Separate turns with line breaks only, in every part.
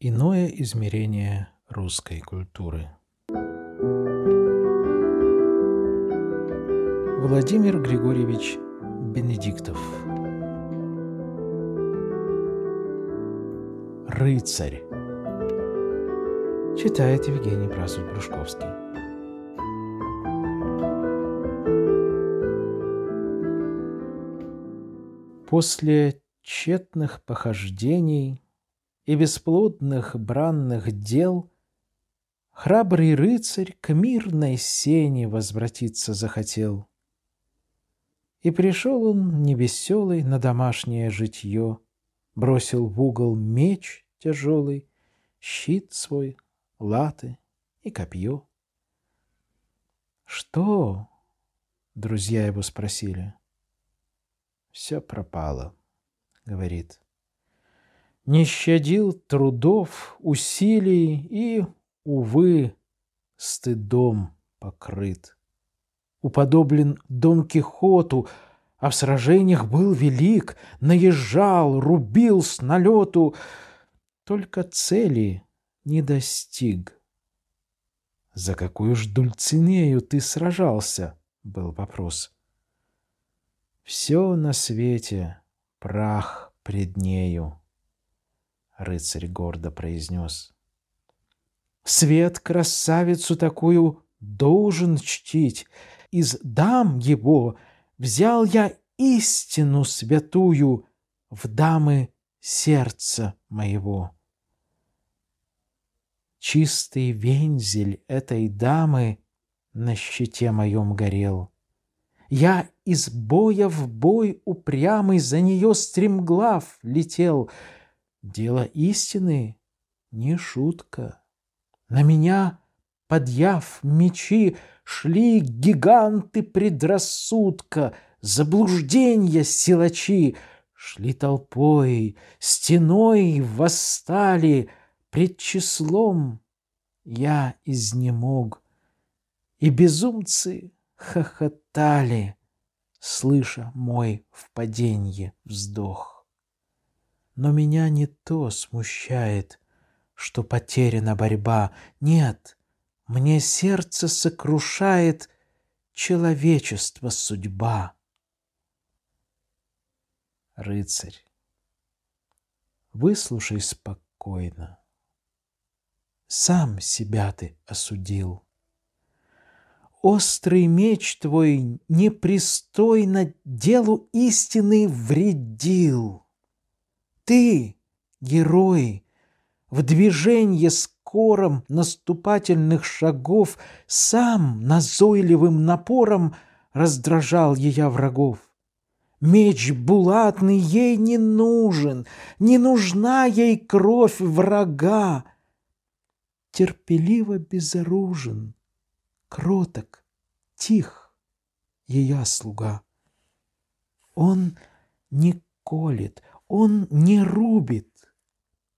Иное измерение русской культуры. Владимир Григорьевич Бенедиктов. Рыцарь. Читает Евгений Прасов-Брюшковский. После тщетных похождений – и бесплодных бранных дел, Храбрый рыцарь к мирной сене возвратиться захотел. И пришел он невеселый на домашнее житье, Бросил в угол меч тяжелый, щит свой, латы и копье. «Что?» — друзья его спросили. «Все пропало», — говорит не щадил трудов, усилий и, увы, стыдом покрыт. Уподоблен Дон Кихоту, а в сражениях был велик, наезжал, рубил с налету, только цели не достиг. «За какую ж дульцинею ты сражался?» — был вопрос. «Все на свете прах пред нею», рыцарь гордо произнес. Свет красавицу такую должен чтить. Из дам его взял я истину святую в дамы сердца моего. Чистый вензель этой дамы на щите моем горел. Я из боя в бой упрямый за нее стремглав летел — Дело истины не шутка. На меня, подъяв мечи, шли гиганты предрассудка, заблуждения силачи, шли толпой, стеной восстали, пред числом я изнемог. И безумцы хохотали, слыша мой в паденье вздох. Но меня не то смущает, что потеряна борьба. Нет, мне сердце сокрушает человечество судьба. Рыцарь, выслушай спокойно. Сам себя ты осудил. Острый меч твой непристойно делу истины вредил. Ты, герой, в движении скором наступательных шагов сам назойливым напором раздражал ее врагов. Меч булатный ей не нужен, не нужна ей кровь врага. Терпеливо безоружен, кроток, тих ее слуга. Он не колет, он не рубит.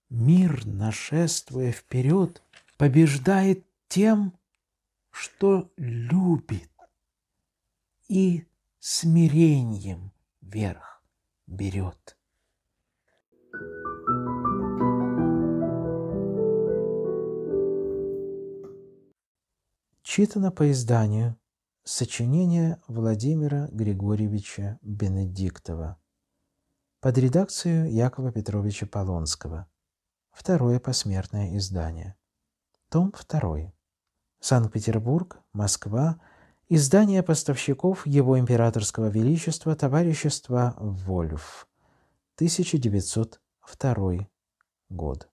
Мир, нашествуя вперед, побеждает тем, что любит. И смирением верх берет. Читано по изданию сочинение Владимира Григорьевича Бенедиктова – под редакцию Якова Петровича Полонского. Второе посмертное издание. Том 2. Санкт-Петербург, Москва. Издание поставщиков Его Императорского Величества Товарищества Вольф. 1902 год.